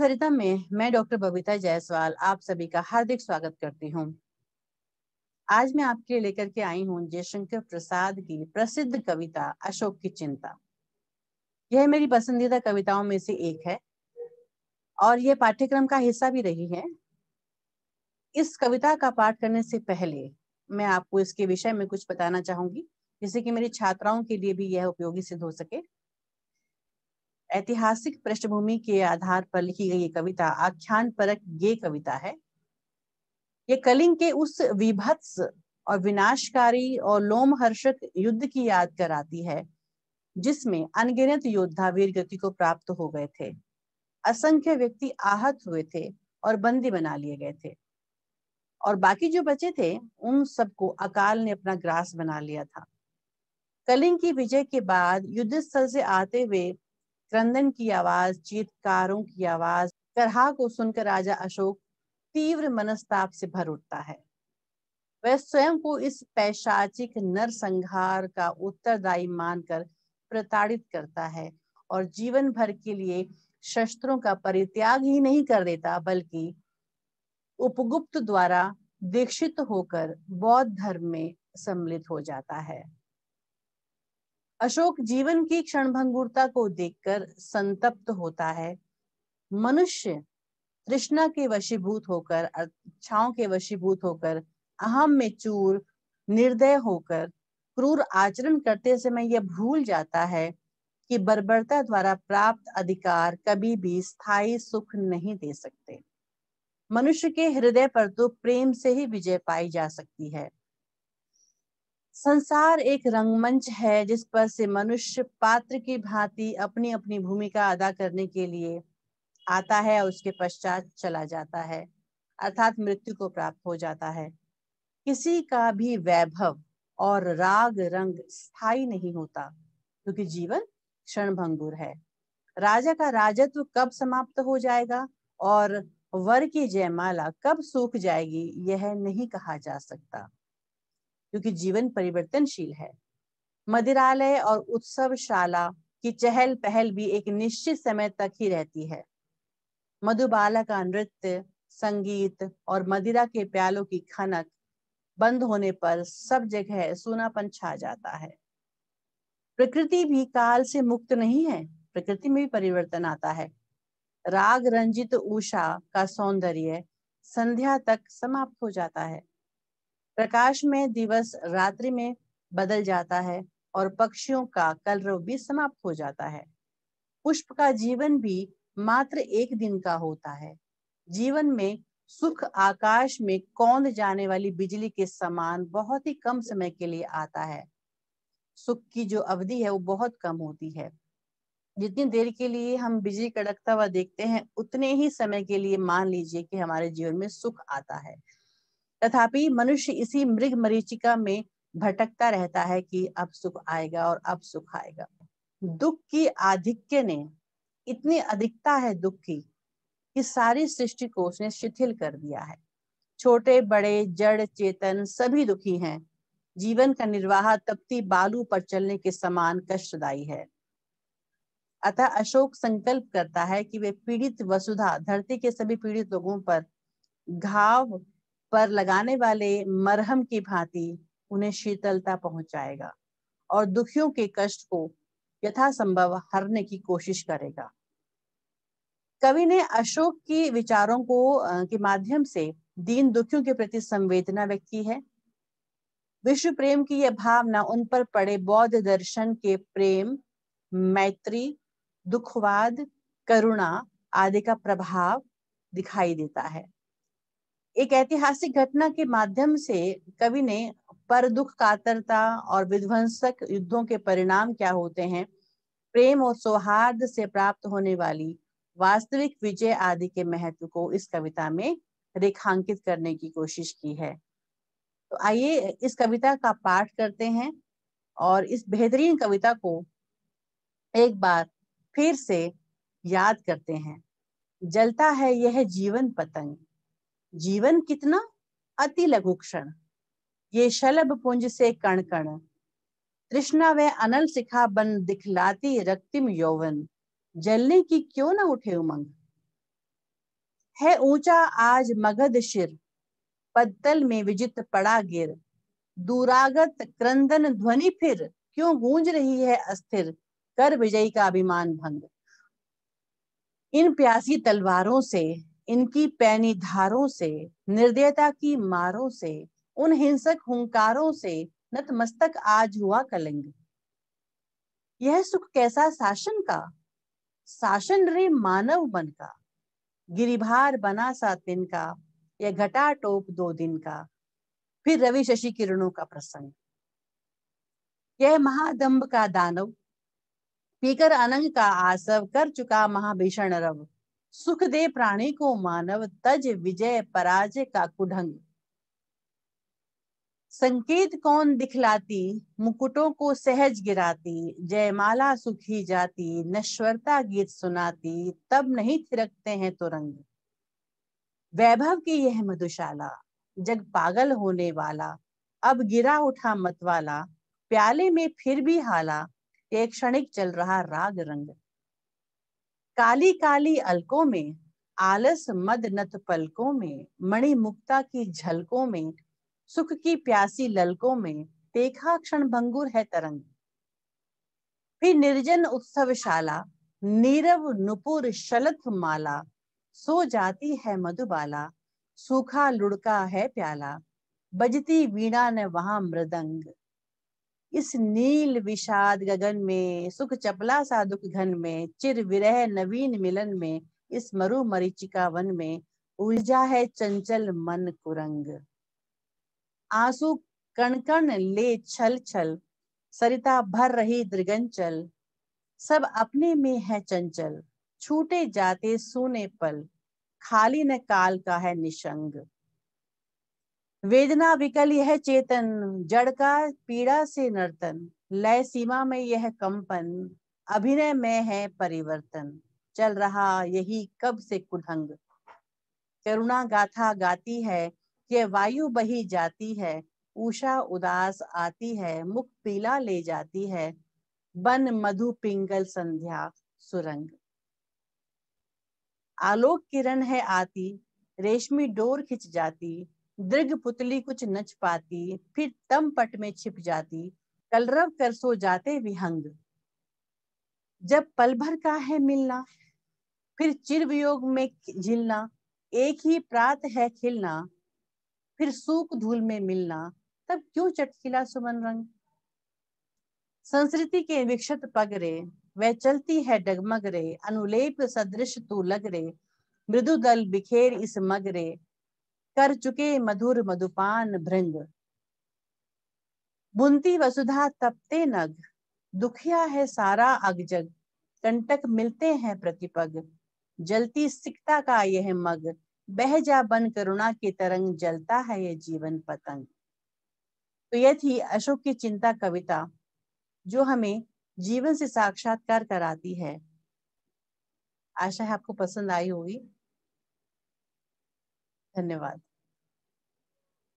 सरिता में मैं डॉक्टर बबीता जायसवाल आप सभी का हार्दिक स्वागत करती हूं। आज मैं आपके लिए लेकर के आई हूं जयशंकर प्रसाद की प्रसिद्ध कविता अशोक की चिंता यह मेरी पसंदीदा कविताओं में से एक है और यह पाठ्यक्रम का हिस्सा भी रही है इस कविता का पाठ करने से पहले मैं आपको इसके विषय में कुछ बताना चाहूंगी जिससे कि मेरी छात्राओं के लिए भी यह उपयोगी सिद्ध हो सके ऐतिहासिक पृष्ठभूमि के आधार पर लिखी गई कविता आख्यान परक ये कविता है ये कलिंग के उस विभत्स और विनाशकारी और लोमहर्षक युद्ध की याद कराती है जिसमें अनगिनत योद्धा वीर गति को प्राप्त हो गए थे असंख्य व्यक्ति आहत हुए थे और बंदी बना लिए गए थे और बाकी जो बचे थे उन सबको अकाल ने अपना ग्रास बना लिया था कलिंग की विजय के बाद युद्ध स्थल से आते हुए क्रंदन की आवाज चीतकारों की आवाज करहा को सुनकर राजा अशोक तीव्र मनस्ताप से भर उठता है वह स्वयं को इस पैशाचिक नरसंहार का उत्तरदायी मानकर प्रताड़ित करता है और जीवन भर के लिए शस्त्रों का परित्याग ही नहीं कर देता बल्कि उपगुप्त द्वारा दीक्षित होकर बौद्ध धर्म में सम्मिलित हो जाता है अशोक जीवन की क्षण को देखकर संतप्त होता है मनुष्य तृष्णा के वशीभूत होकर इच्छाओं के वशीभूत होकर अहम में चूर निर्दय होकर क्रूर आचरण करते समय यह भूल जाता है कि बर्बरता द्वारा प्राप्त अधिकार कभी भी स्थायी सुख नहीं दे सकते मनुष्य के हृदय पर तो प्रेम से ही विजय पाई जा सकती है संसार एक रंगमंच है जिस पर से मनुष्य पात्र की भांति अपनी अपनी भूमिका अदा करने के लिए आता है और उसके पश्चात चला जाता है अर्थात मृत्यु को प्राप्त हो जाता है किसी का भी वैभव और राग रंग स्थायी नहीं होता क्योंकि जीवन भंगुर है राजा का राजत्व कब समाप्त हो जाएगा और वर की जयमाला कब सूख जाएगी यह नहीं कहा जा सकता क्योंकि जीवन परिवर्तनशील है मदिरालय और उत्सवशाला की चहल पहल भी एक निश्चित समय तक ही रहती है मधुबाला का नृत्य संगीत और मदिरा के प्यालों की खनक बंद होने पर सब जगह सोनापन छा जाता है प्रकृति भी काल से मुक्त नहीं है प्रकृति में भी परिवर्तन आता है राग रंजित उषा का सौंदर्य संध्या तक समाप्त हो जाता है प्रकाश में दिवस रात्रि में बदल जाता है और पक्षियों का कलरव भी समाप्त हो जाता है पुष्प का जीवन भी मात्र एक दिन का होता है जीवन में सुख आकाश में कौंद जाने वाली बिजली के समान बहुत ही कम समय के लिए आता है सुख की जो अवधि है वो बहुत कम होती है जितनी देर के लिए हम बिजली कड़कता हुआ देखते हैं उतने ही समय के लिए मान लीजिए कि हमारे जीवन में सुख आता है तथापि मनुष्य इसी मृग मरीचिका में भटकता रहता है कि अब सुख आएगा और अब सुख आएगा दुख की आधिक्य ने इतनी अधिकता है दुख की कि सारी सृष्टि को उसने शिथिल कर दिया है छोटे बड़े जड़ चेतन सभी दुखी हैं जीवन का निर्वाह तपती बालू पर चलने के समान कष्टदायी है अतः अशोक संकल्प करता है कि वे पीड़ित वसुधा धरती के सभी पीड़ित लोगों पर घाव पर लगाने वाले मरहम की भांति उन्हें शीतलता पहुंचाएगा और दुखियों के कष्ट को यथासंभव हरने की कोशिश करेगा कवि ने अशोक की विचारों को के माध्यम से दीन दुखियों के प्रति संवेदना व्यक्त की है विश्व प्रेम की यह भावना उन पर पड़े बौद्ध दर्शन के प्रेम मैत्री दुखवाद करुणा आदि का प्रभाव दिखाई देता है एक ऐतिहासिक घटना के माध्यम से कवि ने पर दुख कातरता और विध्वंसक युद्धों के परिणाम क्या होते हैं प्रेम और सौहार्द से प्राप्त होने वाली वास्तविक विजय आदि के महत्व को इस कविता में रेखांकित करने की कोशिश की है तो आइए इस कविता का पाठ करते हैं और इस बेहतरीन कविता को एक बार फिर से याद करते हैं जलता है यह जीवन पतंग जीवन कितना अति लघु क्षण ये शलभ पुंज से कण कण तृष्णा वे अनल सिखा बन दिखलाती रक्तिम यौवन जलने की क्यों ना उठे उमंग है ऊंचा आज मगध शिर पद्दल में विजित पड़ा गिर दूरागत क्रंदन ध्वनि फिर क्यों गूंज रही है अस्थिर कर विजयी का अभिमान भंग इन प्यासी तलवारों से इनकी पैनी धारों से निर्दयता की मारों से उन हिंसक हुंकारों से नतमस्तक आज हुआ कलंग यह सुख कैसा शासन का शासन रे मानव मन का गिरिभार बना सा दिन का यह घटा टोप दो दिन का फिर रवि शशि किरणों का प्रसंग यह महादंभ का दानव पीकर अनंग का आसव कर चुका महाभीषण रव सुख दे प्राणी को मानव तज विजय पराजय का कुढंग संकेत कौन दिखलाती मुकुटों को सहज गिराती जयमाला सुखी जाती नश्वरता गीत सुनाती तब नहीं थिरकते हैं तो रंग वैभव की यह मधुशाला जग पागल होने वाला अब गिरा उठा मतवाला प्याले में फिर भी हाला एक क्षणिक चल रहा राग रंग काली काली अलकों में आलस नत पलकों में मणि मुक्ता की झलकों में सुख की प्यासी ललकों में देखा क्षण भंगुर है तरंग फिर निर्जन उत्सवशाला नीरव नुपुर शलथ माला सो जाती है मधुबाला सूखा लुड़का है प्याला बजती वीणा ने वहां मृदंग इस नील विषाद गगन में सुख चपला सा दुख घन में चिर विरह नवीन मिलन में इस मरु मरीचिका वन में उलझा है चंचल मन कुरंग आंसू कणकण ले छल छल सरिता भर रही दृगंचल सब अपने में है चंचल छूटे जाते सोने पल खाली न काल का है निशंग वेदना विकल यह चेतन जड़ का पीड़ा से नर्तन लय सीमा में यह कंपन अभिनय में है परिवर्तन चल रहा यही कब से कुढंग करुणा गाथा गाती है ये वायु बही जाती है उषा उदास आती है मुख पीला ले जाती है बन मधु पिंगल संध्या सुरंग आलोक किरण है आती रेशमी डोर खिंच जाती दृघ पुतली कुछ नच पाती फिर तम पट में छिप जाती कलरव कर सो जाते विहंग जब पल भर का है मिलना फिर चिर वियोग में झिलना एक ही प्रात है खिलना फिर सूख धूल में मिलना तब क्यों चटखिला सुमन रंग संस्कृति के विक्षत पगरे वह चलती है डगमग रे अनुलेप सदृश तू लग रे मृदु दल बिखेर इस मगरे कर चुके मधुर मधुपान भृंग बुनती वसुधा तपते नग दुखिया है सारा अगजग कंटक मिलते हैं प्रतिपग जलती सिकता का यह मग बह जा बन करुणा की तरंग जलता है यह जीवन पतंग तो यह थी अशोक की चिंता कविता जो हमें जीवन से साक्षात्कार कराती है आशा है आपको पसंद आई होगी धन्यवाद